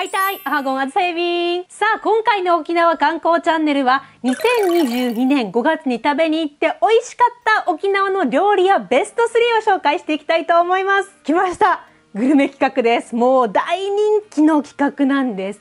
はいたい、アーゴンあずさえびん。さあ、今回の沖縄観光チャンネルは、2022年5月に食べに行って美味しかった沖縄の料理やベスト3を紹介していきたいと思います。来ました。グルメ企画です。もう大人気の企画なんです。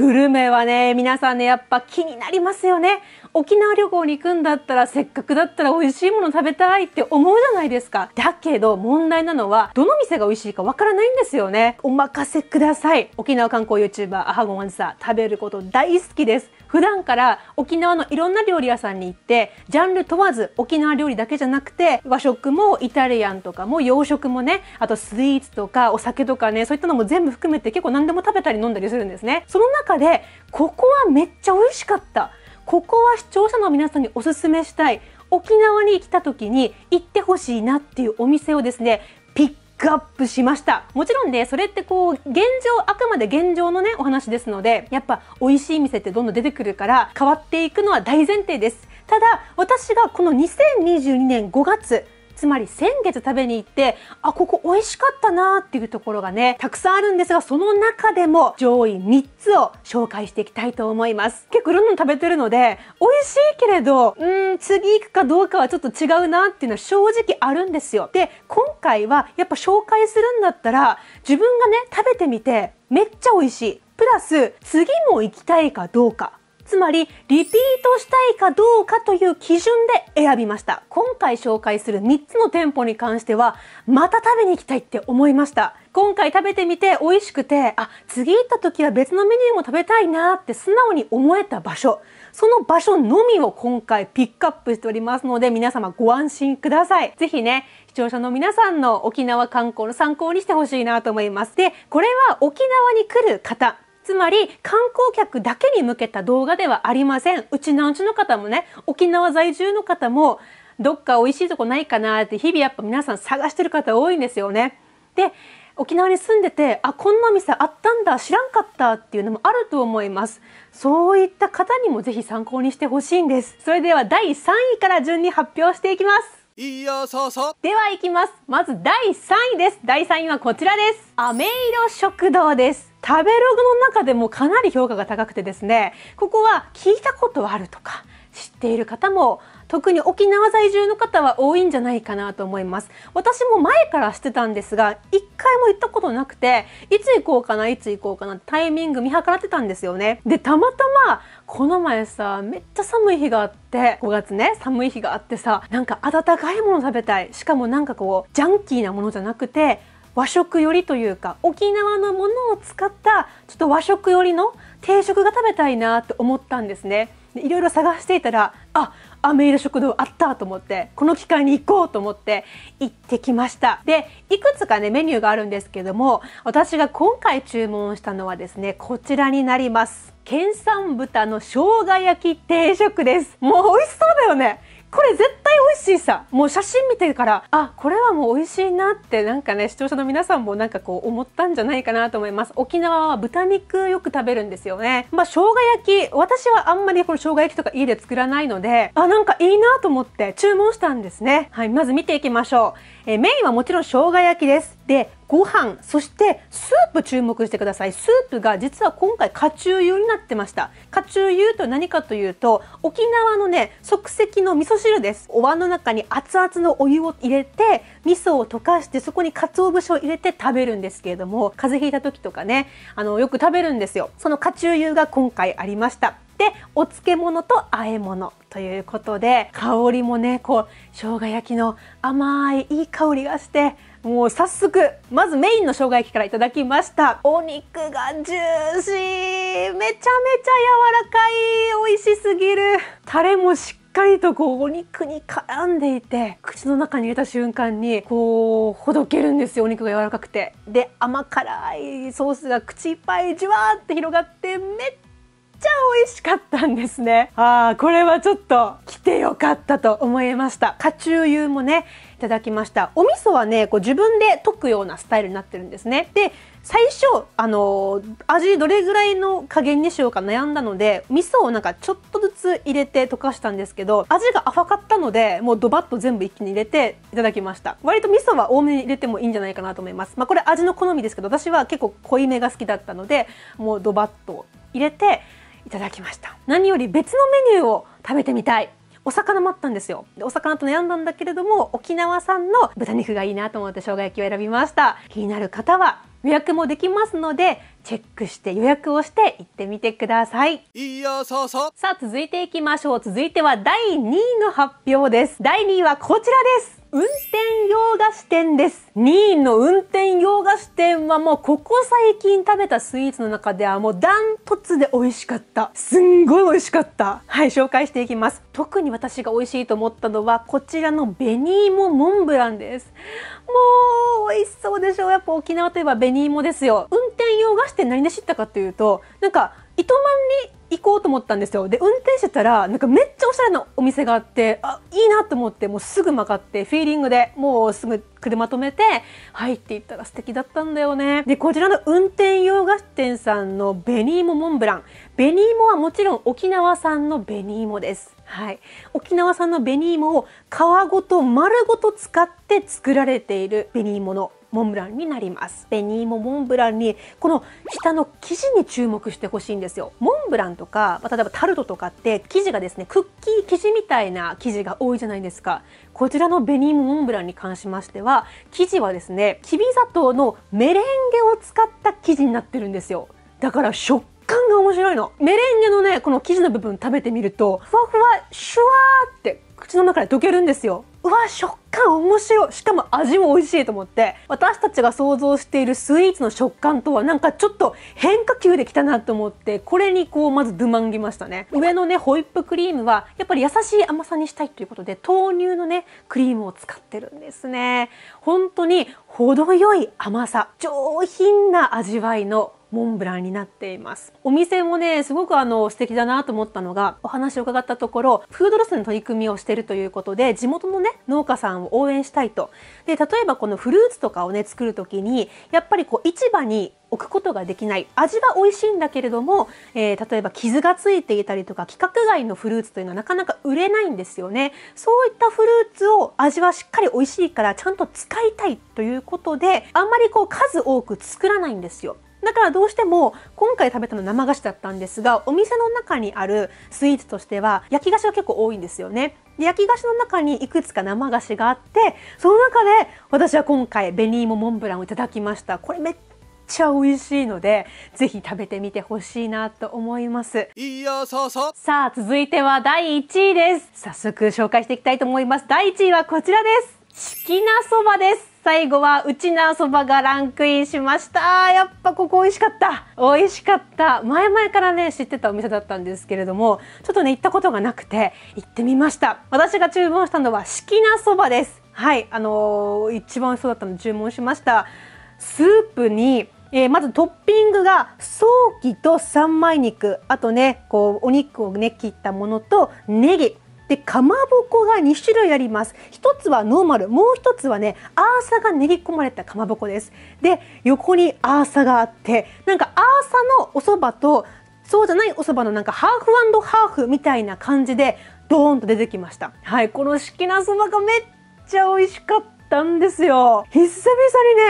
グルメはね皆さんねやっぱ気になりますよね沖縄旅行に行くんだったらせっかくだったら美味しいもの食べたいって思うじゃないですかだけど問題なのはどの店が美味しいかわからないんですよねお任せください沖縄観光 YouTuber アハゴンアンサ食べること大好きです普段から沖縄のいろんな料理屋さんに行ってジャンル問わず沖縄料理だけじゃなくて和食もイタリアンとかも洋食もねあとスイーツとかお酒とかねそういったのも全部含めて結構何でも食べたり飲んだりするんですねその中でここはめっちゃ美味しかったここは視聴者の皆さんにおすすめしたい沖縄に来た時に行ってほしいなっていうお店をですねピックアップしましたもちろんねそれってこう現状あくまで現状のねお話ですのでやっぱ美味しい店ってどんどん出てくるから変わっていくのは大前提ですただ私がこの2022年5月つまり先月食べに行ってあここ美味しかったなっていうところがねたくさんあるんですがその中でも上位3つを紹介していきたいと思います結構いろんなの食べてるので美味しいけれどうん次行くかどうかはちょっと違うなっていうのは正直あるんですよで今回はやっぱ紹介するんだったら自分がね食べてみてめっちゃ美味しいプラス次も行きたいかどうかつまりリピートしたいかどうかという基準で選びました。今回紹介する3つの店舗に関しては、また食べに行きたいって思いました。今回食べてみて美味しくて、あ、次行った時は別のメニューも食べたいなって素直に思えた場所。その場所のみを今回ピックアップしておりますので、皆様ご安心ください。ぜひね、視聴者の皆さんの沖縄観光の参考にしてほしいなと思います。で、これは沖縄に来る方、つまり観光客だけに向けた動画ではありません。うちのうちの方もね、沖縄在住の方も、どっか美味しいとこないかなって日々やっぱ皆さん探してる方多いんですよね。で、沖縄に住んでてあこんなお店あったんだ知らんかったっていうのもあると思いますそういった方にもぜひ参考にしてほしいんですそれでは第3位から順に発表していきますいやそうそうではいきますまず第3位です第3位はこちらです飴色食堂です食べログの中でもかなり評価が高くてですねここは聞いたことあるとか知っている方も特に沖縄在住の方は多いんじゃないかなと思います私も前からしてたんですが一回も行ったことなくていつ行こうかないつ行こうかなってタイミング見計らってたんですよねでたまたまこの前さめっちゃ寒い日があって5月ね寒い日があってさなんか温かいもの食べたいしかもなんかこうジャンキーなものじゃなくて和食寄りというか沖縄のものを使ったちょっと和食寄りの定食が食べたいなと思ったんですね。いろいろ探していたらあアメイ食堂あったと思ってこの機会に行こうと思って行ってきましたでいくつかねメニューがあるんですけども私が今回注文したのはですねこちらになります県産豚の生姜焼き定食ですもう美味しそうだよねこれ絶対美味しいさもう写真見てからあこれはもう美味しいなってなんかね視聴者の皆さんもなんかこう思ったんじゃないかなと思います沖縄は豚肉よく食べるんですよねまあ生姜焼き私はあんまりこの生姜焼きとか家で作らないのであなんかいいなと思って注文したんですねはいまず見ていきましょう、えメインはもちろん生姜焼きですでご飯そしてスープ注目してくださいスープが実は今回カチュー油になってましたカチュー油と何かというと沖縄のね即席の味噌汁ですお椀の中に熱々のお湯を入れて味噌を溶かしてそこに鰹節を入れて食べるんですけれども風邪ひいた時とかねあのよく食べるんですよそのカ中湯が今回ありましたでお漬物と和え物ということで香りもねこう生姜焼きの甘いいい香りがしてもう早速まずメインの生姜焼きからいただきましたお肉がジューシーめちゃめちゃ柔らかい美味しすぎるタレもしかりとこうお肉に絡んでいて口の中に入れた瞬間にこうほどけるんですよお肉が柔らかくてで甘辛いソースが口いっぱいじわーって広がってめっちゃ美味しかったんですねああこれはちょっと来てよかったと思いましたカチューユもねいただきましたお味噌はねこう自分で溶くようなスタイルになってるんですねで最初あの味どれぐらいの加減にしようか悩んだので味噌をなんかちょっとずつ入れて溶かしたんですけど味が浅かったのでもうドバッと全部一気に入れていただきました割と味噌は多めに入れてもいいんじゃないかなと思いますまあこれ味の好みですけど私は結構濃いめが好きだったのでもうドバッと入れていただきました何より別のメニューを食べてみたいお魚もあったんですよでお魚と悩んだんだけれども沖縄産の豚肉がいいなと思って生姜焼きを選びました気になる方は予約もできますのでチェックして予約をして行ってみてくださいいやそうそうさあ続いていきましょう続いては第2位の発表です第2位はこちらです運転洋菓子店です。ニ位の運転洋菓子店はもうここ最近食べたスイーツの中ではもうダントツで美味しかった。すんごい美味しかった。はい、紹介していきます。特に私が美味しいと思ったのはこちらの紅芋モンブランです。もう美味しそうでしょう。やっぱ沖縄といえば紅芋ですよ。運転洋菓子店何で知ったかというと、なんか糸満に行こうと思ったんですよ。で、運転してたら、なんかめっおしゃれなお店があってあいいなと思ってもうすぐ曲がってフィーリングでもうすぐ車止めて入っていったら素敵だったんだよねでこちらの運転洋菓子店さんの紅芋モンブラン紅芋はもちろん沖縄産の紅芋ですはい、沖縄産の紅芋を皮ごと丸ごと使って作られている紅芋のモンブランになります紅芋モンブランにこの下の生地に注目してほしいんですよモンブランとか例えばタルトとかって生地がですねクッキー生地みたいな生地が多いじゃないですかこちらの紅芋モンブランに関しましては生地はですねきび砂糖のメレンゲを使った生地になってるんですよだから食感が面白いの。メレンゲのね、この生地の部分食べてみると、ふわふわ、シュワーって口の中で溶けるんですよ。うわ、食感面白い。しかも味も美味しいと思って、私たちが想像しているスイーツの食感とはなんかちょっと変化球できたなと思って、これにこうまずドゥマンぎましたね。上のね、ホイップクリームはやっぱり優しい甘さにしたいということで、豆乳のね、クリームを使ってるんですね。本当に程よい甘さ、上品な味わいのモンブランになっていますお店もねすごくあの素敵だなと思ったのがお話を伺ったところフードロスの取り組みをしているということで地元のね農家さんを応援したいとで例えばこのフルーツとかをね作る時にやっぱりこう市場に置くことができない味は美味しいんだけれども、えー、例えば傷がついていたりとか規格外のフルーツというのはなかなか売れないんですよねそういったフルーツを味はしっかり美味しいからちゃんと使いたいということであんまりこう数多く作らないんですよだからどうしても今回食べたの生菓子だったんですがお店の中にあるスイーツとしては焼き菓子が結構多いんですよね。焼き菓子の中にいくつか生菓子があってその中で私は今回紅芋モンブランをいただきました。これめっちゃ美味しいのでぜひ食べてみてほしいなと思いますいやそうそうさあ続いては第1位です早速紹介していきたいと思います第1位はこちらですチキナそばです最後はうちなそばがランクインしましたやっぱここ美味しかった美味しかった前々からね知ってたお店だったんですけれどもちょっとね行ったことがなくて行ってみました私が注文したのは四季なそばですはいあのー、一番美味しそうだったので注文しましたスープにえー、まずトッピングがソーキと三枚肉あとねこうお肉をね切ったものとネギでかまぼこが2種類あります1つはノーマルもう1つはねアーサが練り込まれたかまぼこですで横にアーサがあってなんかアーサのおそばとそうじゃないおそばのなんかハーフハーフみたいな感じでドーンと出てきましたはいこの式なそばがめっちゃ美味しかったんですよ久々に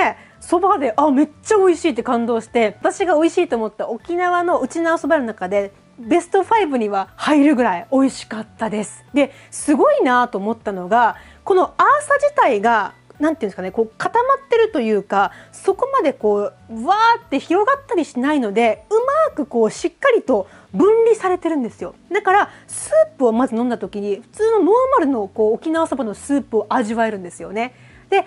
ねそばであめっちゃ美味しいって感動して私が美味しいと思った沖縄のうちなおそばの中でベスト5には入るぐらい美味しかったです。ですごいなと思ったのがこのアーサ自体がなんていうんですかねこう固まってるというかそこまでこうわーって広がったりしないのでうまくこうしっかりと分離されてるんですよだからスープをまず飲んだ時に普通のノーマルのこう沖縄そばのスープを味わえるんですよね。でアー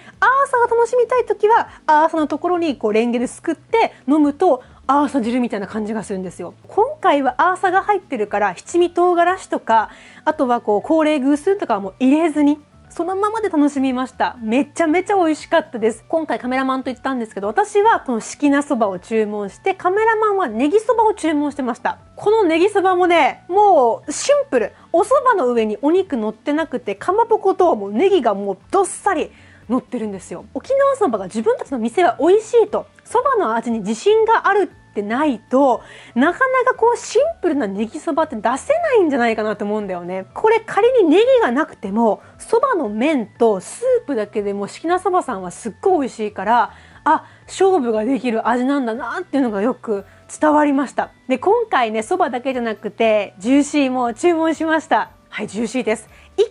サが楽しみたい時はアーサのところにこうレンゲですくって飲むとアーサ汁みたいな感じがするんですよ今回はアーサが入ってるから七味唐辛子とかあとはこう高齢偶数とかはもう入れずにそのままで楽しみましためちゃめちゃ美味しかったです今回カメラマンと言ったんですけど私はこの式季なそばを注文してカメラマンはネギそばを注文してましたこのネギそばもねもうシンプルおそばの上にお肉乗ってなくてかまぼこともネギがもうどっさり乗ってるんですよ沖縄そばが自分たちの店は美味しいとそばの味に自信があるってないとなかなかこうシンプルなネギそばって出せないんじゃないかなと思うんだよねこれ仮にネギがなくてもそばの麺とスープだけでもしきなそばさんはすっごい美味しいからあ勝負ができる味なんだなっていうのがよく伝わりましたで今回ねそばだけじゃなくてジューシーも注文しましたはいジューシーです一見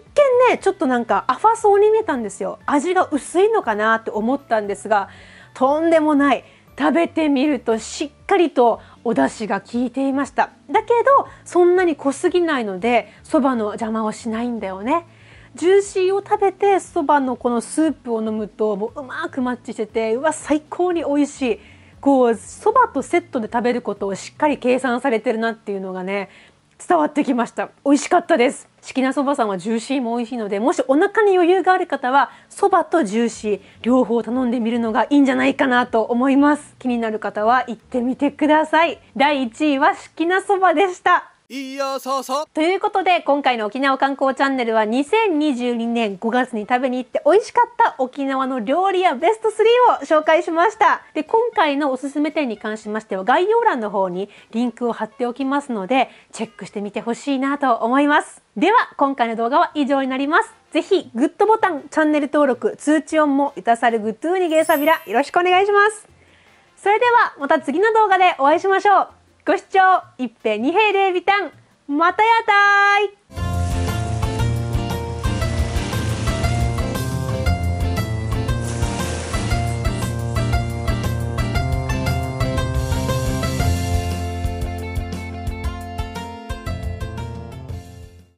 ねちょっとなんかアファそうに見えたんですよ味が薄いのかなって思ったんですがとんでもない食べてみるとしっかりとお出汁が効いていましただけどそんなに濃すぎないのでそばの邪魔をしないんだよねジューシーを食べてそばのこのスープを飲むともううまくマッチしててうわ最高に美味しいこうそばとセットで食べることをしっかり計算されてるなっていうのがね伝わってきました美味しかったです好きなそばさんはジューシーも美味しいのでもしお腹に余裕がある方はそばとジューシー両方頼んでみるのがいいんじゃないかなと思います気になる方は行ってみてください第1位は好きなそばでしたいやそうそうということで今回の沖縄観光チャンネルは2022年5月に食べに行って美味しかった沖縄の料理やベスト3を紹介しましたで今回のおすすめ店に関しましては概要欄の方にリンクを貼っておきますのでチェックしてみてほしいなと思いますでは今回の動画は以上になりますぜひグッドボタンチャンネル登録通知音もいたさるグッドゥーニゲーサビラよろしくお願いしますそれではまた次の動画でお会いしましょうご視聴一平二平でビタンまたやたーい